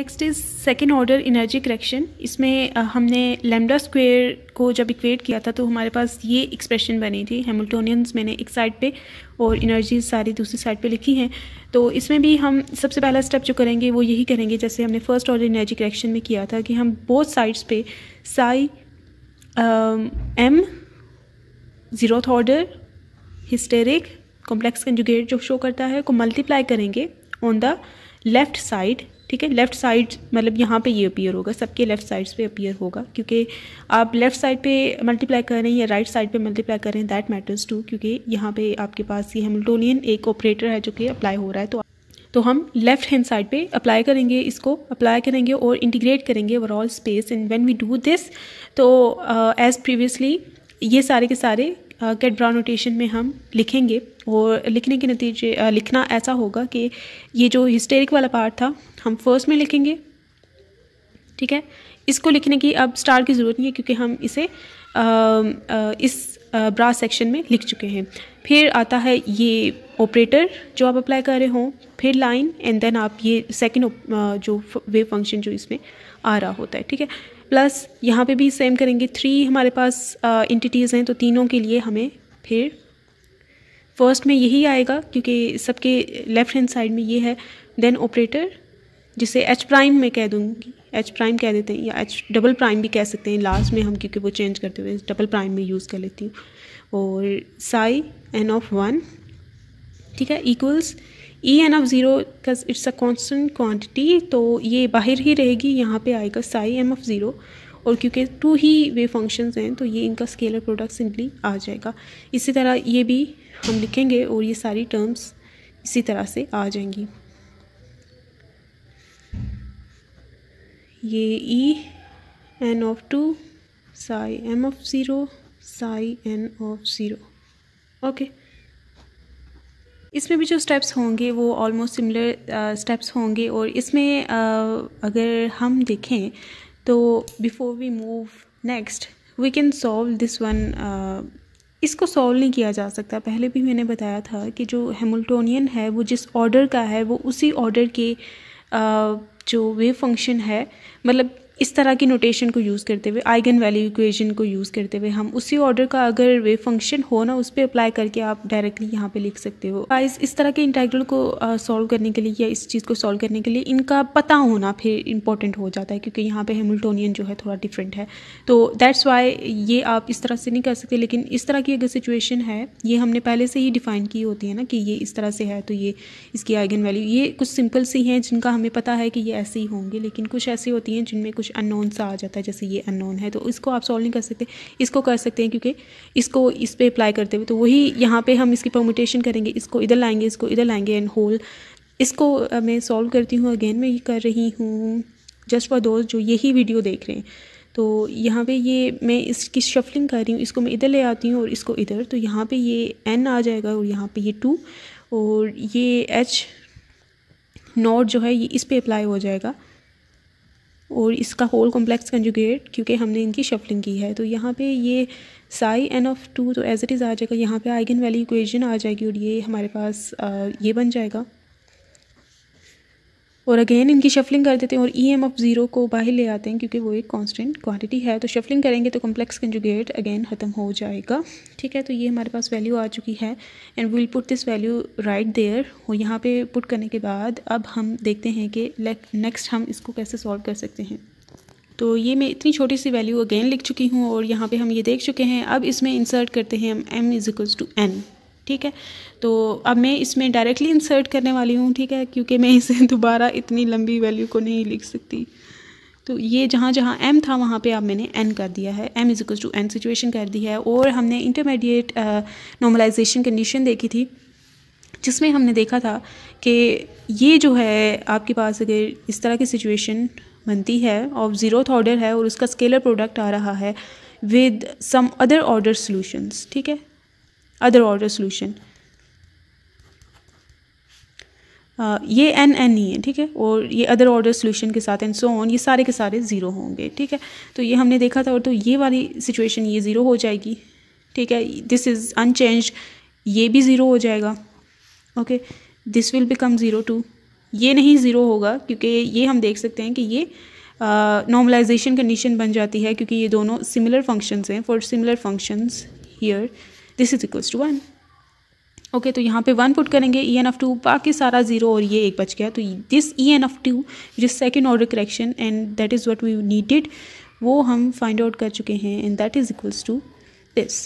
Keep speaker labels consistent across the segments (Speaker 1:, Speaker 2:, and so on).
Speaker 1: Next is second order energy correction इसमें हमने lambda square को जब इक्वेट किया था तो हमारे पास ये एक्सप्रेशन बनी थी हेमल्टोनियंस मैंने एक साइड पे और इनर्जी सारी दूसरी साइड पे लिखी हैं तो इसमें भी हम सबसे पहला स्टेप जो करेंगे वो यही करेंगे जैसे हमने फर्स्ट ऑर्डर इनर्जी करेक्शन में किया था कि हम बोथ साइड्स पे psi m zeroth order hysteric complex conjugate जो शो करता है को मल्टीप्लाई करेंगे ऑन द लेफ़्ट साइड ठीक है लेफ़्ट साइड मतलब यहाँ पे ये अपीयर होगा सबके लेफ़्ट साइड्स पे अपीयर होगा क्योंकि आप लेफ़्ट साइड पे मल्टीप्लाई कर रहे हैं या राइट साइड पे मल्टीप्लाई कर रहे हैं दैट मैटर्स टू क्योंकि यहाँ पे आपके पास ये हेमल्टोनियन एक ऑपरेटर है जो कि अप्लाई हो रहा है तो तो हम लेफ्ट हैंड साइड पे अप्लाई करेंगे इसको अप्लाई करेंगे और इंटीग्रेट करेंगे overall space and when we do this तो एज uh, प्रीवियसली ये सारे के सारे कैट ब्राउन नोटेशन में हम लिखेंगे और लिखने के नतीजे लिखना ऐसा होगा कि ये जो हिस्टेरिक वाला पार्ट था हम फर्स्ट में लिखेंगे ठीक है इसको लिखने की अब स्टार की ज़रूरत नहीं है क्योंकि हम इसे आ, आ, इस ब्रास सेक्शन में लिख चुके हैं फिर आता है ये ऑपरेटर जो आप अप्लाई कर रहे हों फिर लाइन एंड देन आप ये सेकंड जो वेव फंक्शन जो इसमें आ रहा होता है ठीक है प्लस यहाँ पे भी सेम करेंगे थ्री हमारे पास इंटिटीज़ uh, हैं तो तीनों के लिए हमें फिर फर्स्ट में यही आएगा क्योंकि सबके लेफ़्ट हैंड साइड में ये है देन ऑपरेटर जिसे एच प्राइम में कह दूँगी एच प्राइम कह देते हैं या एच डबल प्राइम भी कह सकते हैं लास्ट में हम क्योंकि वो चेंज करते हुए डबल प्राइम में यूज़ कर लेती हूँ और साई एन ऑफ वन ठीक है equals E N of zero because it's a constant quantity तो ये बाहर ही रहेगी यहाँ पे आएगा साई एम ऑफ ज़ीरो और क्योंकि टू ही वे फंक्शंस हैं तो ये इनका स्केलर प्रोडक्ट सिंपली आ जाएगा इसी तरह ये भी हम लिखेंगे और ये सारी टर्म्स इसी तरह से आ जाएंगी ये E N of two psi M of zero psi N of zero okay इसमें भी जो स्टेप्स होंगे वो ऑलमोस्ट सिमिलर स्टेप्स होंगे और इसमें uh, अगर हम देखें तो before we move next we can solve this one इसको सॉल्व नहीं किया जा सकता पहले भी मैंने बताया था कि जो हेमल्टोनियन है वो जिस ऑर्डर का है वो उसी ऑर्डर के uh, जो वेव फंक्शन है मतलब इस तरह की नोटेशन को यूज़ करते हुए आइगन वैल्यू इक्वेशन को यूज़ करते हुए हम उसी ऑर्डर का अगर वे फंक्शन हो ना उस पर अप्लाई करके आप डायरेक्टली यहाँ पे लिख सकते हो गाइस इस तरह के इंटेग्रल को सॉल्व करने के लिए या इस चीज़ को सॉल्व करने के लिए इनका पता होना फिर इंपॉर्टेंट हो जाता है क्योंकि यहाँ पर हेमल्टोनियन जो है थोड़ा डिफरेंट है तो दैट्स वाई ये आप इस तरह से नहीं कर सकते लेकिन इस तरह की अगर सिचुएशन है ये हमने पहले से ही डिफाइन की होती है ना कि ये इस तरह से है तो ये इसकी आइगन वैल्यू ये कुछ सिंपल सी हैं जिनका हमें पता है कि ये ऐसे ही होंगे लेकिन कुछ ऐसी होती हैं जिनमें कुछ कुछ अननोन सा आ जाता है जैसे ये अननोन है तो इसको आप सॉल्व नहीं कर सकते इसको कर सकते हैं क्योंकि इसको इस पर अप्लाई करते हुए तो वही यहाँ पर हम इसकी परमोटेशन करेंगे इसको इधर लाएंगे इसको इधर लाएंगे एंड होल इसको मैं सॉल्व करती हूँ अगेन मैं ये कर रही हूँ जस्ट फॉर दोस्त जो यही वीडियो देख रहे हैं तो यहाँ पे ये मैं इसकी शफलिंग कर रही हूँ इसको मैं इधर ले आती हूँ और इसको इधर तो यहाँ पे ये एन आ जाएगा और यहाँ पे ये टू और ये एच नॉट जो है ये इस पर अप्लाई हो जाएगा और इसका होल कॉम्प्लेक्स कंजुगेट क्योंकि हमने इनकी शफलिंग की है तो यहाँ पे ये साई एन ऑफ टू तो एज इट इज़ आ जाएगा यहाँ पे आइगन वैल्यू इक्वेशन आ जाएगी और ये हमारे पास आ, ये बन जाएगा और अगेन इनकी शफलिंग कर देते हैं और ई एम ऑफ ज़ीरो को बाहर ले आते हैं क्योंकि वो एक कॉन्स्टेंट क्वांटिटी है तो शफलिंग करेंगे तो कॉम्प्लेक्स कंजुगेट अगेन ख़त्म हो जाएगा ठीक है तो ये हमारे पास वैल्यू आ चुकी है and will put this value right there और यहाँ पे पुट करने के बाद अब हम देखते हैं कि नेक्स्ट हम इसको कैसे सॉल्व कर सकते हैं तो ये मैं इतनी छोटी सी वैल्यू अगेन लिख चुकी हूँ और यहाँ पे हम ये देख चुके हैं अब इसमें इंसर्ट करते हैं हम M is equals to N ठीक है तो अब मैं इसमें डायरेक्टली इंसर्ट करने वाली हूँ ठीक है क्योंकि मैं इसे दोबारा इतनी लंबी वैल्यू को नहीं लिख सकती तो ये जहाँ जहाँ m था वहाँ पे अब मैंने n कर दिया है m is to N situation कर दी है और हमने इंटरमीडिएट नॉर्मलाइजेशन कंडीशन देखी थी जिसमें हमने देखा था कि ये जो है आपके पास अगर इस तरह की सिचुएशन बनती है और ज़ीरोथ ऑर्डर है और उसका स्केलर प्रोडक्ट आ रहा है with some other order solutions ठीक है अदर ऑर्डर सोल्यूशन ये एन एन ही है ठीक है और ये अदर ऑर्डर सोल्यूशन के साथ एंड सो ऑन ये सारे के सारे ज़ीरो होंगे ठीक है तो ये हमने देखा था और तो ये वाली सिचुएशन ये ज़ीरो हो जाएगी ठीक है दिस इज़ अनचेंज ये भी ज़ीरो हो जाएगा okay this will become zero too ये नहीं ज़ीरो होगा क्योंकि ये हम देख सकते हैं कि ये नॉर्मलाइजेशन uh, कंडीशन बन जाती है क्योंकि ये दोनों सिमिलर फंक्शंस हैं for similar functions here this is equals to one okay तो यहाँ पे वन पुट करेंगे ई एन एफ टू बाकी सारा जीरो और ये एक बच गया तो this E N of two which is second order correction and that is what we needed वो हम फाइंड आउट कर चुके हैं and that is equals to this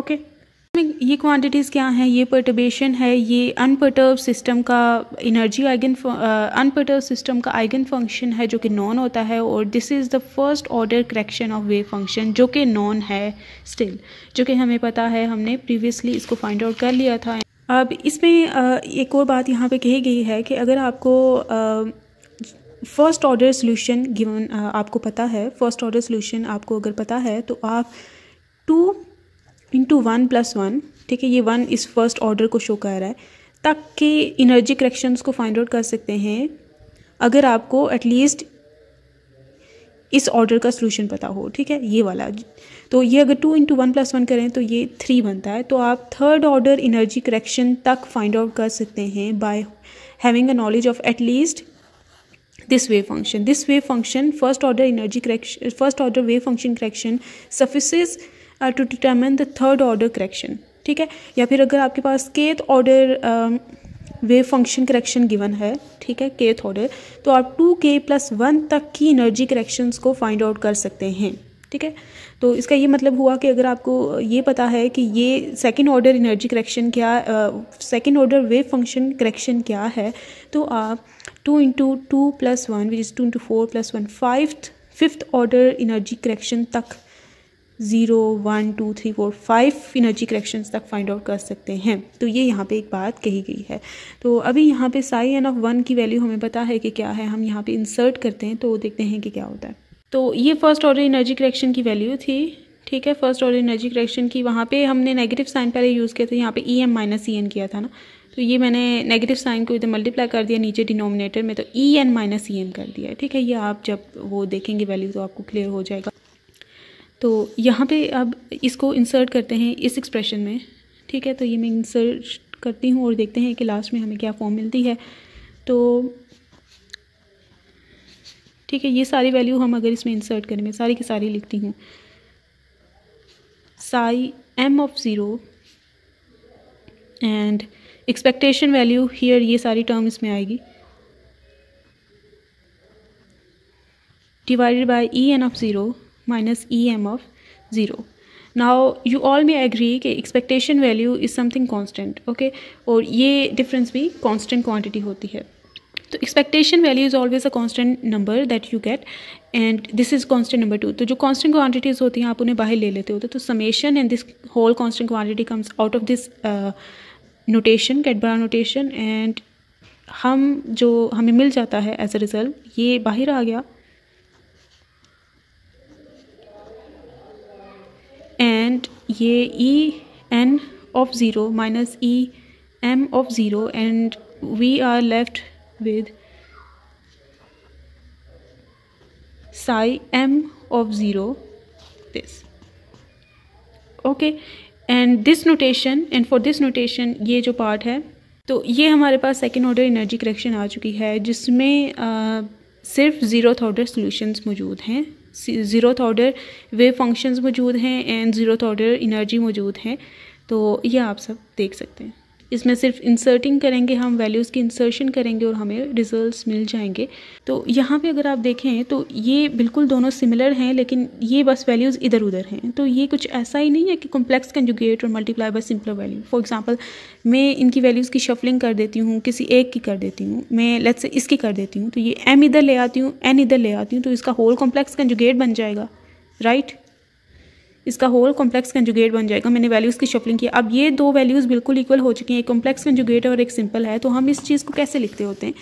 Speaker 1: okay में ये क्वांटिटीज़ क्या हैं ये पर्टर्बेशन है ये अनपर्टर्व सिस्टम का एनर्जी आइगन अनपर्टर्व सिस्टम का आइगन फंक्शन है जो कि नॉन होता है और this is the first order correction of wave function जो कि नॉन है स्टिल जो कि हमें पता है हमने प्रीवियसली इसको फाइंड आउट कर लिया था अब इसमें एक और बात यहाँ पे कही गई है कि अगर आपको फर्स्ट ऑर्डर सोल्यूशन गिवन आपको पता है फर्स्ट ऑर्डर सोल्यूशन आपको अगर पता है तो आप two into one plus one ठीक है ये वन इस फर्स्ट ऑर्डर को शो कर रहा है तक के इनर्जी करेक्शंस को फाइंड आउट कर सकते हैं अगर आपको एटलीस्ट इस ऑर्डर का सोल्यूशन पता हो ठीक है ये वाला तो ये अगर two into one plus one करें तो ये थ्री बनता है तो आप थर्ड ऑर्डर इनर्जी करेक्शन तक फाइंड आउट कर सकते हैं by having a knowledge of at least this wave function this wave function first order energy correction first order wave function correction suffices to determine the third order correction ठीक है या फिर अगर आपके पास kth order wave function correction given है ठीक है केथ ऑर्डर तो आप टू के प्लस वन तक की एनर्जी करेक्शंस को फाइंड आउट कर सकते हैं ठीक है तो इसका ये मतलब हुआ कि अगर आपको ये पता है कि ये सेकेंड ऑर्डर एनर्जी करेक्शन क्या second order wave function correction क्या है तो आप two into two plus one which is two into four plus one five fifth order energy correction तक zero one two three four five energy correction तक find out कर सकते हैं तो ये यहाँ पे एक बात कही गई है तो अभी यहाँ पे साई एन ऑफ वन की वैल्यू हमें पता है कि क्या है हम यहाँ पे इंसर्ट करते हैं तो देखते हैं कि क्या होता है तो ये फर्स्ट ऑर्डर एनर्जी करेक्शन की वैल्यू थी ठीक है फर्स्ट ऑर्डर एनर्जी करेक्शन की वहाँ पे हमने नेगेटिव साइन पहले यूज़ किया था यहाँ पे E M minus E N किया था ना तो ये मैंने नेगेटिव साइन को इधर मल्टीप्लाई कर दिया नीचे डिनोमिनेटर में तो E N minus E N कर दिया ठीक है ये आप जब वो देखेंगे वैल्यू तो आपको क्लियर हो जाएगा तो यहाँ पे अब इसको इंसर्ट करते हैं इस एक्सप्रेशन में ठीक है तो ये मैं इंसर्ट करती हूँ और देखते हैं कि लास्ट में हमें क्या फॉर्म मिलती है तो ठीक है ये सारी वैल्यू हम अगर इसमें इंसर्ट करें मैं सारी की सारी लिखती हूँ psi M of zero and expectation value here ये सारी टर्म इसमें आएगी divided by E N of zero minus M e of zero now you all may agree कि expectation value is something constant okay और ये difference भी constant quantity होती है तो expectation value is always a constant number that you get and this is constant number too तो जो constant quantities होती हैं आप उन्हें बाहर ले लेते होते तो summation and this whole constant quantity comes out of this notation ket bra notation and हम जो हमें मिल जाता है एज अ रिज़ल्ट ये बाहर आ गया ये E N of zero minus E M of zero and we are left with psi m of 0 this okay and this notation and for this notation ये जो part है तो ये हमारे पास second order energy correction आ चुकी है जिसमें आ, सिर्फ zeroth order solutions मौजूद हैं ज़ीरोथ ऑर्डर वेव फंक्शंस मौजूद हैं एंड ज़ीरोथ ऑर्डर इनर्जी मौजूद हैं तो ये आप सब देख सकते हैं इसमें सिर्फ इंसर्टिंग करेंगे हम वैल्यूज़ की इंसर्शन करेंगे और हमें रिजल्ट्स मिल जाएंगे तो यहाँ पे अगर आप देखें तो ये बिल्कुल दोनों सिमिलर हैं लेकिन ये बस वैल्यूज़ इधर उधर हैं तो ये कुछ ऐसा ही नहीं है कि कॉम्प्लेक्स कंजुगेट और multiply by simpler value for example मैं इनकी वैल्यूज़ की शफलिंग कर देती हूँ किसी एक की कर देती हूँ मैं लेट से इसकी कर देती हूँ तो ये एम इधर ले आती हूँ एन इधर ले आती हूँ तो इसका होल कॉम्प्लेक्स कंजुगेट बन जाएगा राइट right? इसका होल कॉम्प्लेक्स कंजुगेट बन जाएगा मैंने वैल्यूज़ की शफलिंग की अब ये दो वैल्यूज़ बिल्कुल इक्वल हो चुकी हैं एक कॉम्प्लेक्स कंजुगेट और एक सिंपल है तो हम इस चीज़ को कैसे लिखते होते हैं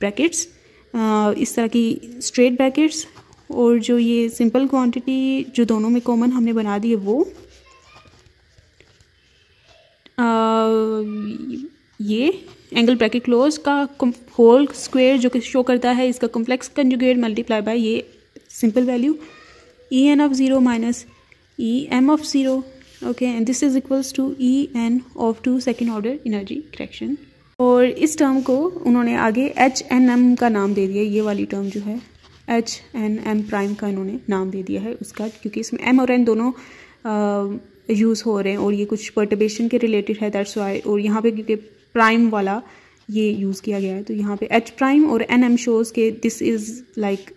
Speaker 1: ब्रैकेट्स इस तरह की स्ट्रेट ब्रैकेट्स और जो ये सिंपल क्वांटिटी जो दोनों में कॉमन हमने बना दी है वो आ, ये एंगल ब्रैकेट क्लोज का होल स्क्वेयर जो कि शो करता है इसका कॉम्प्लेक्स कंजुगेट मल्टीप्लाई बाय ये simple value E N of zero minus E m of zero okay and this is equals to E n of two second order energy correction और इस term को उन्होंने आगे H N M का नाम दे दिया ये वाली टर्म जो है एच एन एम प्राइम का इन्होंने नाम दे दिया है उसका क्योंकि इसमें एम और एन दोनों यूज़ हो रहे हैं और ये कुछ पर्टबेशन के रिलेटेड है दैट्स वाई और यहाँ पे क्योंकि प्राइम वाला ये यूज़ किया गया है तो यहाँ पे एच प्राइम और एन एम शोज़ के this is like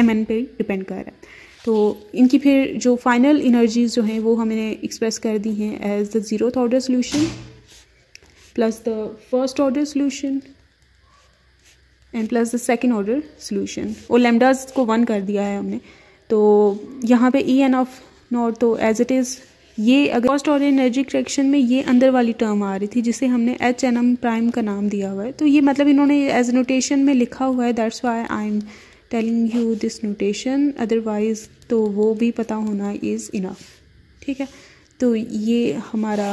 Speaker 1: M N पे डिपेंड कर रहा है तो इनकी फिर जो फाइनल इनर्जीज़ जो हैं वो हमने एक्सप्रेस कर दी हैं as the zero order solution plus the first order solution and plus the second order solution और लेमडाज को वन कर दिया है हमने तो यहाँ पे ई एन ऑफ नॉट तो एज इट इज़ ये अगर फर्स्ट ऑर्डर एनर्जी करेक्शन में ये अंदर वाली टर्म आ रही थी जिसे हमने एच एन एम प्राइम का नाम दिया हुआ है तो ये मतलब इन्होंने एज नोटेशन में लिखा हुआ है that's why I am telling you this notation otherwise तो वो भी पता होना इज़ इनफ ठीक है तो ये हमारा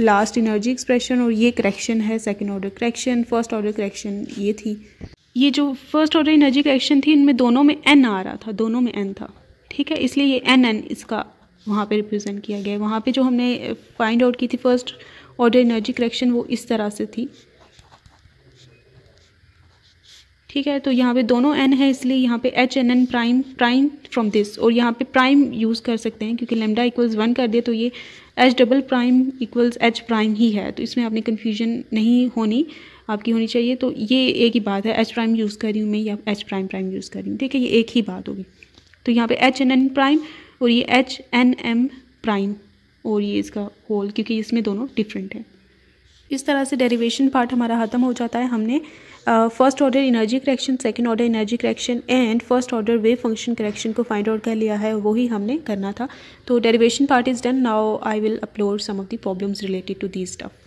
Speaker 1: लास्ट इनर्जी एक्सप्रेशन और ये करेक्शन है second order correction first order correction ये थी ये जो फर्स्ट ऑर्डर इनर्जी करेक्शन थी इनमें दोनों में एन आ रहा था दोनों में एन था ठीक है इसलिए ये एन एन इसका वहाँ पे रिप्रेजेंट किया गया है वहाँ पे जो हमने फाइंड आउट की थी फर्स्ट ऑर्डर इनर्जी करेक्शन वो इस तरह से थी ठीक है तो यहाँ पे दोनों एन है इसलिए यहाँ पे H N N prime prime from this और यहाँ पे प्राइम यूज़ कर सकते हैं क्योंकि लेमडा इक्वल्स वन कर दे तो ये H double prime equals H prime ही है तो इसमें आपने कन्फ्यूजन नहीं होनी आपकी होनी चाहिए तो ये एक ही बात है एच प्राइम यूज़ कर रही हूँ मैं या एच प्राइम प्राइम यूज़ कर रही हूँ ठीक है ये एक ही बात होगी तो यहाँ पे एच एन एन प्राइम और ये एच एन एम प्राइम और ये इसका होल क्योंकि इसमें दोनों डिफरेंट है इस तरह से डेरिवेशन पार्ट हमारा ख़त्म हो जाता है हमने first order energy correction second order energy correction and first order wave function correction को फाइंड आउट कर लिया है वही हमने करना था तो derivation part is done now I will upload some of the problems related to the stuff